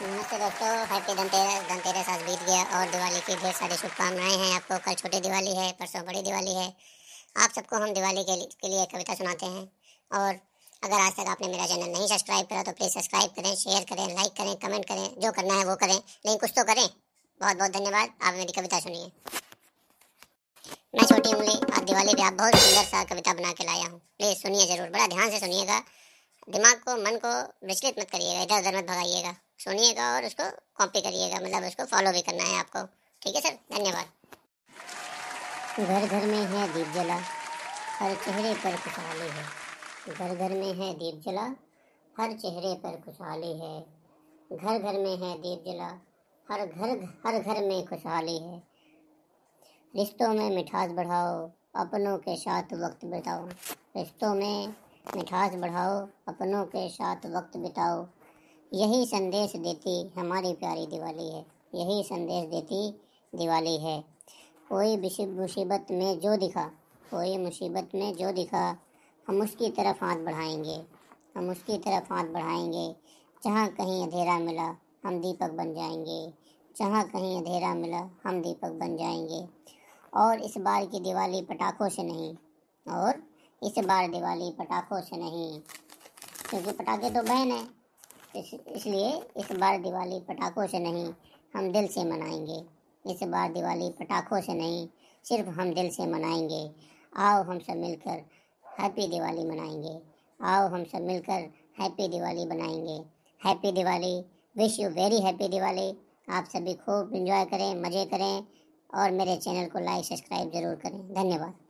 नमस्ते दोस्तों हैप्पी धनतेरस धनतेरस आज बीत गया और दिवाली की ढेर सारी शुभकामनाएं हैं आपको कल छोटी दिवाली है परसों बड़ी दिवाली है आप सबको हम दिवाली के लिए, के लिए कविता सुनाते हैं और अगर आज तक आपने मेरा चैनल नहीं सब्सक्राइब करा तो प्लीज़ सब्सक्राइब करें शेयर करें लाइक करें कमेंट करें जो करना है वो करें लेकिन कुछ तो करें बहुत बहुत धन्यवाद आप मेरी कविता सुनिए मैं छोटी उंगली आज दिवाली पे आप बहुत सुंदर सा कविता बना के लाया हूँ प्लीज़ सुनिए ज़रूर बड़ा ध्यान से सुनिएगा दिमाग को मन को विचलित मत करिएगा इधर उधर मत भगाइएगा सुनिएगा और उसको कॉपी करिएगा मतलब उसको फॉलो भी करना है आपको ठीक है सर धन्यवाद घर घर में है दीप जला हर चेहरे पर खुशहाली है घर घर में है दीप जला हर चेहरे पर खुशहाली है घर घर में है दीप जला हर घर हर घर में खुशहाली है रिश्तों में मिठास बढ़ाओ अपनों के साथ वक्त बिताओ रिश्तों में मिठास बढ़ाओ अपनों के साथ वक्त बिताओ यही संदेश देती हमारी प्यारी दिवाली है यही संदेश देती दिवाली है कोई मुसीबत में जो दिखा कोई मुसीबत में जो दिखा हम उसकी तरफ हाथ बढ़ाएंगे हम उसकी तरफ हाथ बढ़ाएंगे जहाँ कहीं अंधेरा मिला हम दीपक बन जाएंगे जहाँ कहीं अंधेरा मिला हम दीपक बन जाएंगे और इस बार की दिवाली पटाखों से नहीं और इस बार दिवाली पटाखों से नहीं क्योंकि पटाखे तो बहन हैं इस इसलिए इस बार दिवाली पटाखों से नहीं हम दिल से मनाएंगे इस बार दिवाली पटाखों से नहीं सिर्फ हम दिल से मनाएंगे आओ हम सब मिलकर हैप्पी दिवाली मनाएंगे आओ हम सब मिलकर हैप्पी दिवाली बनाएंगे happy Diwali wish you very happy Diwali आप सभी खूब इंजॉय करें मज़े करें और मेरे चैनल को लाइक सब्सक्राइब ज़रूर करें धन्यवाद